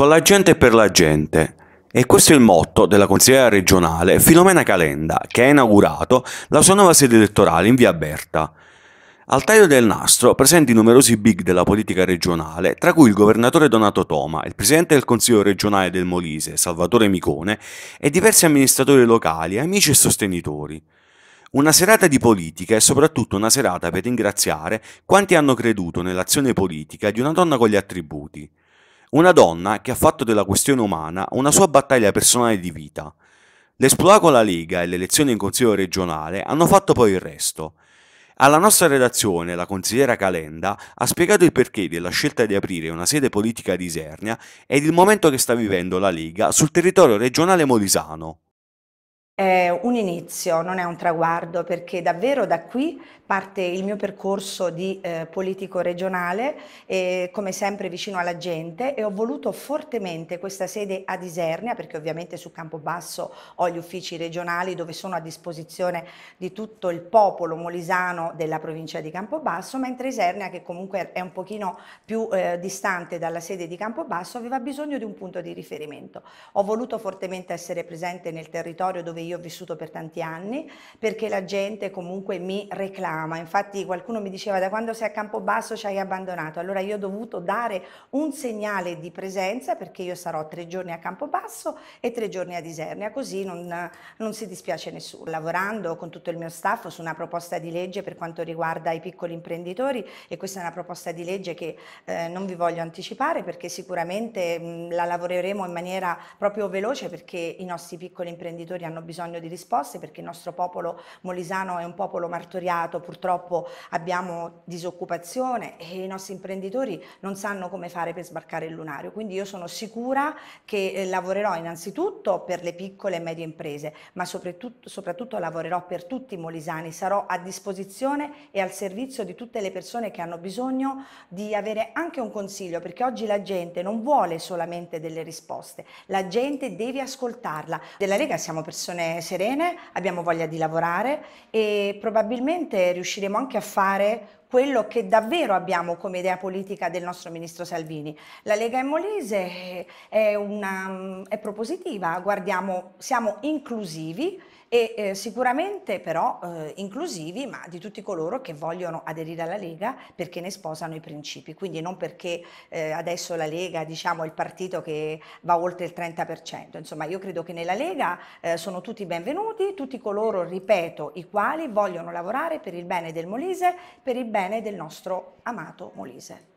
Con la gente e per la gente. E questo è il motto della consigliera regionale Filomena Calenda, che ha inaugurato la sua nuova sede elettorale in via Berta. Al taglio del nastro presenti numerosi big della politica regionale, tra cui il governatore Donato Toma, il presidente del Consiglio regionale del Molise, Salvatore Micone, e diversi amministratori locali, amici e sostenitori. Una serata di politica e soprattutto una serata per ringraziare quanti hanno creduto nell'azione politica di una donna con gli attributi. Una donna che ha fatto della questione umana una sua battaglia personale di vita. L'esplorato con la Lega e le elezioni in consiglio regionale hanno fatto poi il resto. Alla nostra redazione, la consigliera Calenda ha spiegato il perché della scelta di aprire una sede politica di Isernia ed il momento che sta vivendo la Lega sul territorio regionale molisano è un inizio, non è un traguardo, perché davvero da qui parte il mio percorso di eh, politico regionale, eh, come sempre vicino alla gente e ho voluto fortemente questa sede ad Isernia, perché ovviamente su Campobasso ho gli uffici regionali dove sono a disposizione di tutto il popolo molisano della provincia di Campobasso, mentre Isernia, che comunque è un pochino più eh, distante dalla sede di Campobasso, aveva bisogno di un punto di riferimento. Ho voluto fortemente essere presente nel territorio dove io io ho vissuto per tanti anni, perché la gente comunque mi reclama. Infatti qualcuno mi diceva da quando sei a Campobasso ci hai abbandonato, allora io ho dovuto dare un segnale di presenza perché io sarò tre giorni a Campobasso e tre giorni a Disernia, così non, non si dispiace nessuno. Lavorando con tutto il mio staff su una proposta di legge per quanto riguarda i piccoli imprenditori e questa è una proposta di legge che eh, non vi voglio anticipare perché sicuramente mh, la lavoreremo in maniera proprio veloce perché i nostri piccoli imprenditori hanno bisogno bisogno di risposte perché il nostro popolo molisano è un popolo martoriato, purtroppo abbiamo disoccupazione e i nostri imprenditori non sanno come fare per sbarcare il lunario. Quindi io sono sicura che eh, lavorerò innanzitutto per le piccole e medie imprese, ma soprattutto, soprattutto lavorerò per tutti i molisani, sarò a disposizione e al servizio di tutte le persone che hanno bisogno di avere anche un consiglio, perché oggi la gente non vuole solamente delle risposte, la gente deve ascoltarla. Della Lega siamo persone persone serene, abbiamo voglia di lavorare e probabilmente riusciremo anche a fare quello che davvero abbiamo come idea politica del nostro ministro Salvini. La Lega Emolese eh, è, una, è propositiva, guardiamo, siamo inclusivi e eh, sicuramente però eh, inclusivi ma di tutti coloro che vogliono aderire alla Lega perché ne sposano i principi, quindi non perché eh, adesso la Lega diciamo, è il partito che va oltre il 30%, insomma io credo che nella Lega eh, sono tutti benvenuti, tutti coloro, ripeto, i quali vogliono lavorare per il bene del Molise, per il bene bene del nostro amato Molise.